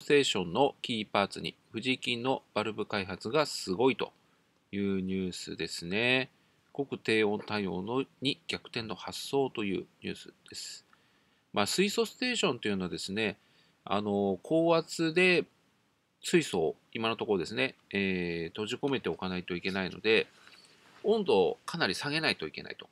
ステーションのキーパーツに富士金のバルブ開発がすごいというニュースですね。極低温対応のに逆転の発想というニュースです。まあ、水素ステーションというのはですね、あの高圧で水素を今のところですね、えー、閉じ込めておかないといけないので、温度をかなり下げないといけないと。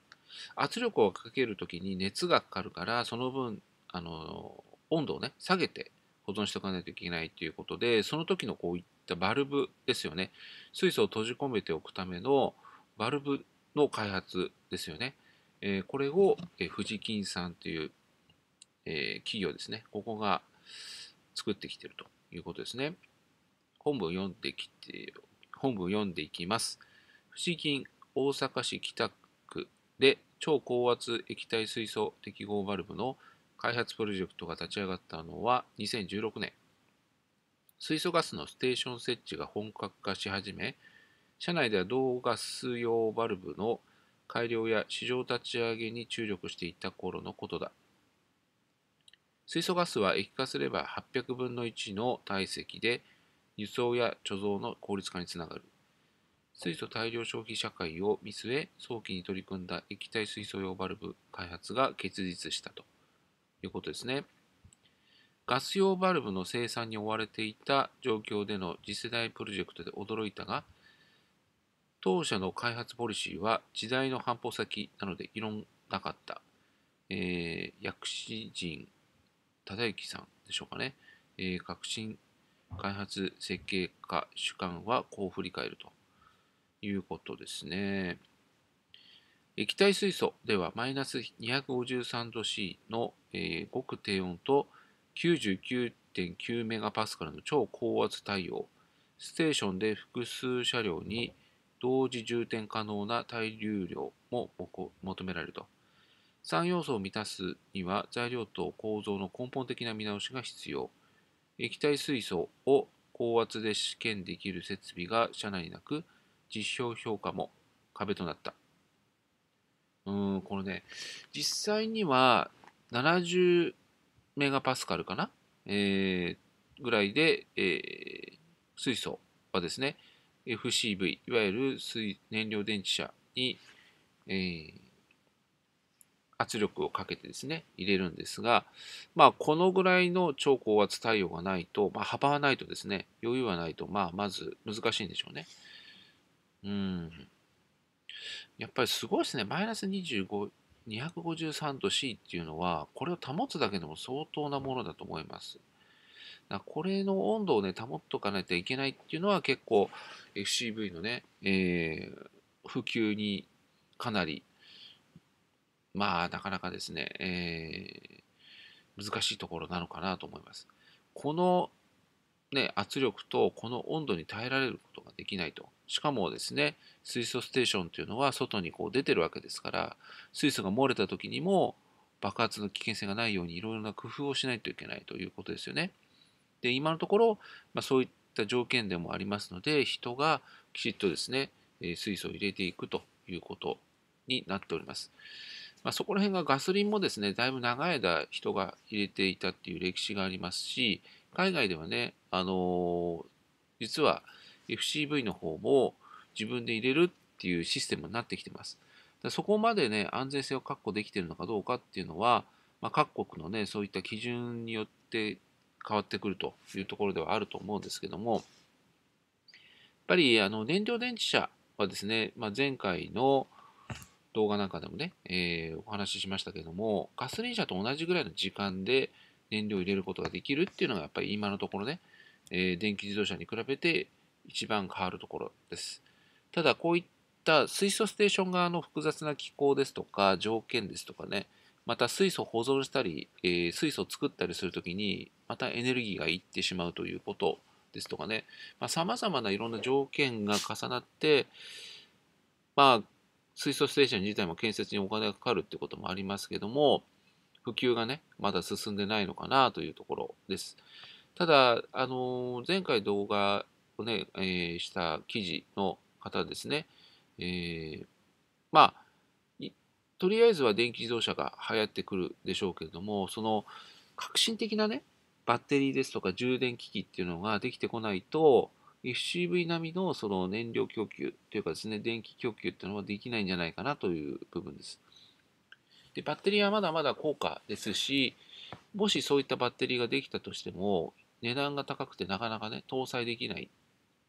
圧力をかけるときに熱がかかるから、その分、あの温度をね、下げて保存しておかないといけないということで、その時のこういったバルブですよね。水素を閉じ込めておくためのバルブの開発ですよね。えこれを、え富士金さんという、え企業ですね。ここが作ってきているということですね。本文読んできて、本文読んでいきます。富士金大阪市北区で超高圧液体水素適合バルブの開発プロジェクトが立ち上がったのは2016年。水素ガスのステーション設置が本格化し始め、社内では動ガス用バルブの改良や市場立ち上げに注力していた頃のことだ。水素ガスは液化すれば800分の1の体積で輸送や貯蔵の効率化につながる。水素大量消費社会を見据え、早期に取り組んだ液体水素用バルブ開発が結実したと。いうことですね。ガス用バルブの生産に追われていた状況での次世代プロジェクトで驚いたが、当社の開発ポリシーは時代の反歩先なので異論なかった。えー、薬師陣忠之さんでしょうかね。えー、革新開発設計課主管はこう振り返るということですね。液体水素ではマイナス253度 C の、えー、極低温と99.9メガパスカルの超高圧対応、ステーションで複数車両に同時充填可能な対流量も求められると。3要素を満たすには材料と構造の根本的な見直しが必要。液体水素を高圧で試験できる設備が車内になく、実証評価も壁となった。うん、このね、実際には70メガパスカルかな、えー、ぐらいで、えー、水素はですね、FCV、いわゆる水燃料電池車に、えー、圧力をかけてですね、入れるんですが、まあ、このぐらいの超高圧対応がないと、まあ、幅はないとですね、余裕はないと、まあ、まず難しいんでしょうね。うん。やっぱりすごいですね。マイナス25、253度 C っていうのは、これを保つだけでも相当なものだと思います。だこれの温度をね、保っとかないといけないっていうのは結構 FCV のね、えー、普及にかなり、まあ、なかなかですね、えー、難しいところなのかなと思います。このね、圧力とこの温度に耐えられることができないと。しかもですね、水素ステーションというのは外にこう出てるわけですから、水素が漏れた時にも爆発の危険性がないようにいろいろな工夫をしないといけないということですよね。で、今のところ、まあ、そういった条件でもありますので、人がきちっとですね、水素を入れていくということになっております。まあ、そこら辺がガソリンもですね、だいぶ長い間人が入れていたっていう歴史がありますし、海外ではね、あの実は FCV の方も自分で入れるっていうシステムになってきてます。そこまでね、安全性を確保できてるのかどうかっていうのは、まあ、各国のね、そういった基準によって変わってくるというところではあると思うんですけども、やっぱりあの燃料電池車はですね、まあ、前回の動画なんかでもね、えー、お話ししましたけども、ガソリン車と同じぐらいの時間で、燃料を入れることができるっていうのがやっぱり今のところね、えー、電気自動車に比べて一番変わるところです。ただこういった水素ステーション側の複雑な気候ですとか条件ですとかね、また水素保存したり、えー、水素を作ったりするときに、またエネルギーがいってしまうということですとかね、さまざ、まないろんな条件が重なって、まあ、水素ステーション自体も建設にお金がかかるってこともありますけども、普及がね、まだ進んでないのかなというところです。ただ、あの前回動画をね、えー、した記事の方ですね、えー、まあ、とりあえずは電気自動車が流行ってくるでしょうけれども、その革新的なね、バッテリーですとか充電機器っていうのができてこないと、FCV 並みのその燃料供給というかですね、電気供給っていうのはできないんじゃないかなという部分です。で、バッテリーはまだまだ高価ですし、もしそういったバッテリーができたとしても、値段が高くてなかなかね、搭載できない、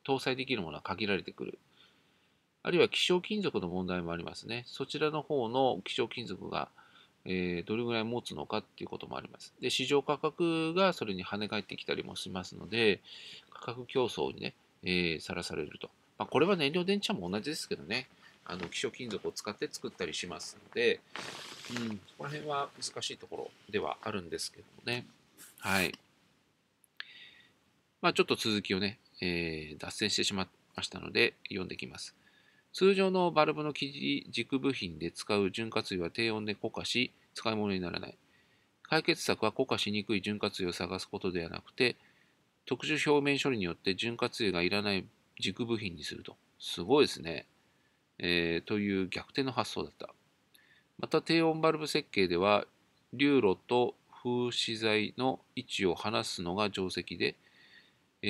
搭載できるものは限られてくる。あるいは希少金属の問題もありますね。そちらの方の希少金属が、えー、どれぐらい持つのかっていうこともあります。で、市場価格がそれに跳ね返ってきたりもしますので、価格競争にね、さ、えー、ら、されると。まあ、これは燃料電池車も同じですけどね。あの希少金属を使って作ったりしますので、うん、そこら辺は難しいところではあるんですけどもね。はい。まあ、ちょっと続きをね、えー、脱線してしまいましたので読んでいきます。通常のバルブの生地軸部品で使う潤滑油は低温で固化し、使い物にならない。解決策は固化しにくい潤滑油を探すことではなくて、特殊表面処理によって潤滑油がいらない軸部品にすると。すごいですね。えー、という逆転の発想だった。また低温バルブ設計では流路と風刺材の位置を離すのが定石で、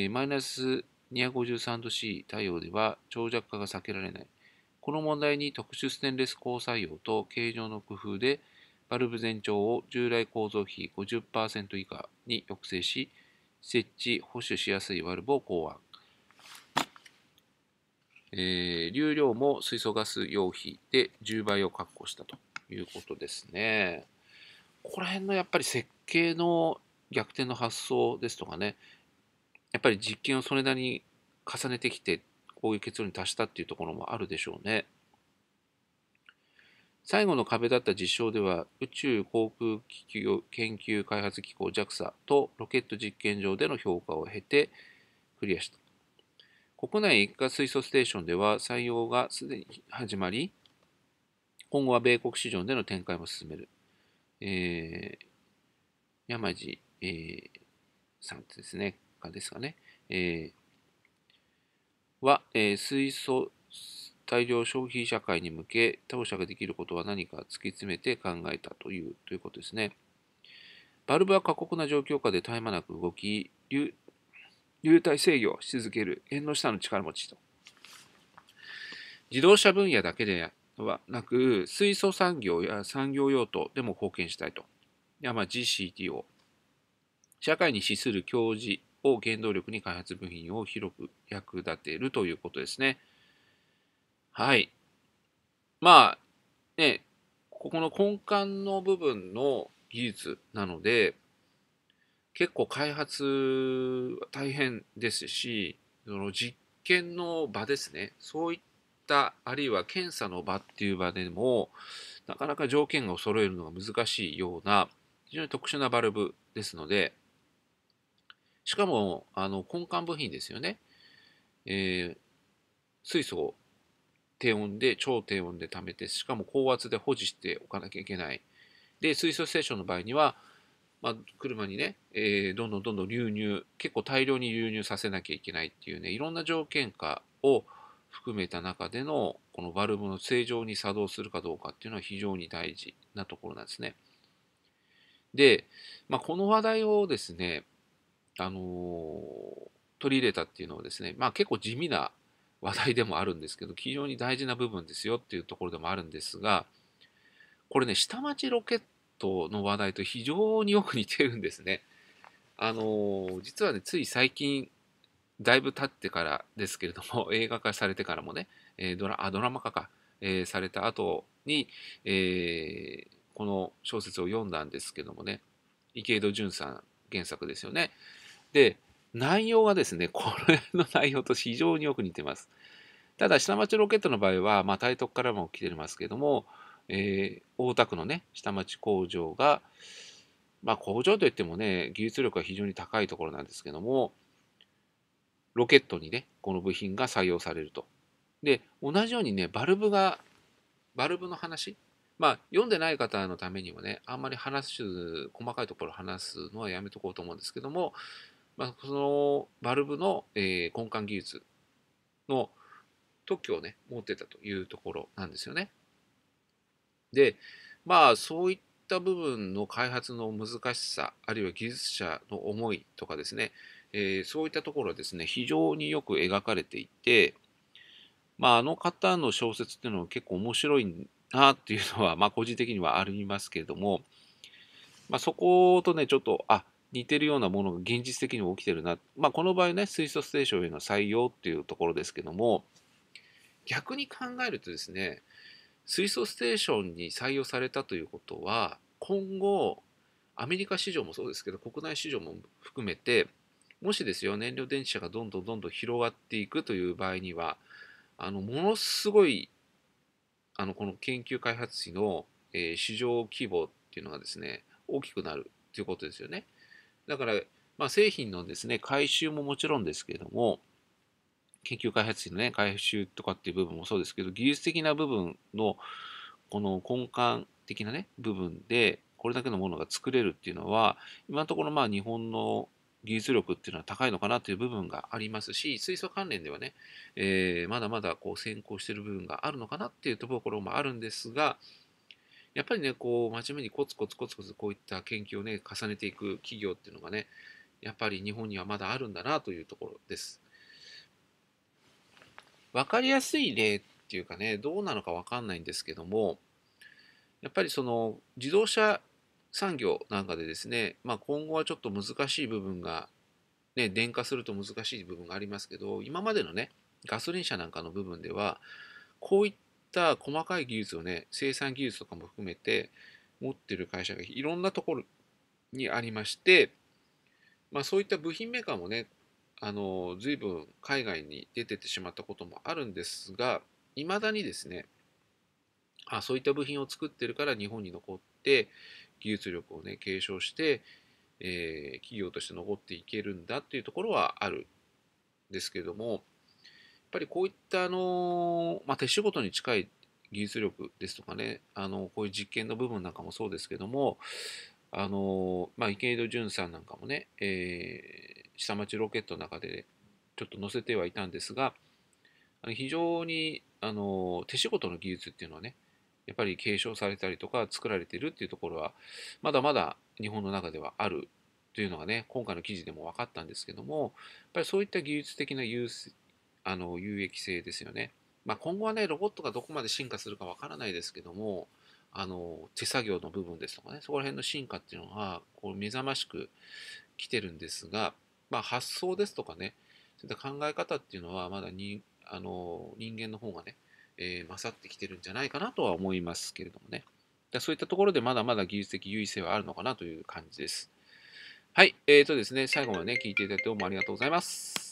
マイナス 253°C 対応では長尺化が避けられない。この問題に特殊ステンレス鋼採用と形状の工夫でバルブ全長を従来構造比50%以下に抑制し設置保守しやすいバルブを考案。えー、流量も水素ガス用費で10倍を確保したということですね。ここら辺のやっぱり設計の逆転の発想ですとかね、やっぱり実験をそれなりに重ねてきて、こういう結論に達したっていうところもあるでしょうね。最後の壁だった実証では、宇宙航空機器研究開発機構 JAXA とロケット実験場での評価を経てクリアした。国内液化水素ステーションでは採用がすでに始まり、今後は米国市場での展開も進める。えー、山地、えー、さんですね、かですかね、えー、は、えー、水素大量消費社会に向け、当社ができることは何か突き詰めて考えたという、ということですね。バルブは過酷な状況下で絶え間なく動き、流体制御し続ける縁の下の力持ちと。自動車分野だけではなく、水素産業や産業用途でも貢献したいと。山 GCTO。社会に資する教授を原動力に開発部品を広く役立てるということですね。はい。まあ、ね、ここの根幹の部分の技術なので、結構開発は大変ですしその実験の場ですねそういったあるいは検査の場っていう場でもなかなか条件を揃えるのが難しいような非常に特殊なバルブですのでしかもあの根幹部品ですよね、えー、水素を低温で超低温で貯めてしかも高圧で保持しておかなきゃいけないで水素ステーションの場合にはまあ、車にね、えー、どんどんどんどん流入結構大量に流入させなきゃいけないっていうねいろんな条件下を含めた中でのこのバルブの正常に作動するかどうかっていうのは非常に大事なところなんですね。で、まあ、この話題をですね、あのー、取り入れたっていうのはですね、まあ、結構地味な話題でもあるんですけど非常に大事な部分ですよっていうところでもあるんですがこれね下町ロケットトの話題と非常によく似てるんですね。あの実はねつい最近だいぶ経ってからですけれども 映画化されてからもね、えー、ドラあドラマ化か、えー、された後に、えー、この小説を読んだんですけどもね池井戸潤さん原作ですよね。で内容がですね これの内容と非常によく似てます。ただ下町ロケットの場合は、まあ、体得からも来てますけども、えー、大田区のね、下町工場が、まあ、工場といってもね、技術力が非常に高いところなんですけども、ロケットにね、この部品が採用されると。で、同じようにね、バルブが、バルブの話、まあ、読んでない方のためにもね、あんまり話す、細かいところ話すのはやめとこうと思うんですけども、まあ、そのバルブの、えー、根幹技術の特許をね、持ってたというところなんですよね。でまあそういった部分の開発の難しさあるいは技術者の思いとかですね、えー、そういったところはですね非常によく描かれていて、まあ、あの方の小説っていうのは結構面白いなっていうのは、まあ、個人的にはありますけれども、まあ、そことねちょっとあ似てるようなものが現実的に起きてるな、まあ、この場合ね水素ステーションへの採用っていうところですけども逆に考えるとですね水素ステーションに採用されたということは今後アメリカ市場もそうですけど国内市場も含めてもしですよ燃料電池車がどんどんどんどん広がっていくという場合にはあのものすごいあのこの研究開発費の、えー、市場規模っていうのがですね大きくなるということですよねだから、まあ、製品のですね回収ももちろんですけれども研究開発費のね、回収とかっていう部分もそうですけど、技術的な部分の、この根幹的なね、部分で、これだけのものが作れるっていうのは、今のところまあ日本の技術力っていうのは高いのかなという部分がありますし、水素関連ではね、えー、まだまだこう先行してる部分があるのかなっていうところもあるんですが、やっぱりね、こう、真面目にコツコツコツコツこういった研究をね、重ねていく企業っていうのがね、やっぱり日本にはまだあるんだなというところです。分かりやすい例っていうかねどうなのか分かんないんですけどもやっぱりその自動車産業なんかでですね、まあ、今後はちょっと難しい部分が、ね、電化すると難しい部分がありますけど今までのねガソリン車なんかの部分ではこういった細かい技術をね生産技術とかも含めて持ってる会社がいろんなところにありまして、まあ、そういった部品メーカーもねあの随分海外に出てってしまったこともあるんですがいまだにですねあそういった部品を作ってるから日本に残って技術力をね継承して、えー、企業として残っていけるんだっていうところはあるんですけどもやっぱりこういったあの、まあ、手仕事に近い技術力ですとかねあのこういう実験の部分なんかもそうですけどもあの、まあ、池井戸潤さんなんかもね、え下町ロケットの中でちょっと載せてはいたんですが非常にあの手仕事の技術っていうのはねやっぱり継承されたりとか作られてるっていうところはまだまだ日本の中ではあるというのがね今回の記事でも分かったんですけどもやっぱりそういった技術的な有あの有益性ですよね。まあ、今後はねロボットがどこまで進化するかわからないですけどもあの手作業の部分ですとかねそこら辺の進化っていうのがこう目覚ましく来てるんですがまあ、発想ですとかねそういった考え方っていうのはまだにあの人間の方がね、えー、勝ってきてるんじゃないかなとは思いますけれどもねそういったところでまだまだ技術的優位性はあるのかなという感じですはい、えーとですね、最後まで、ね、聞いていただいてどうもありがとうございます。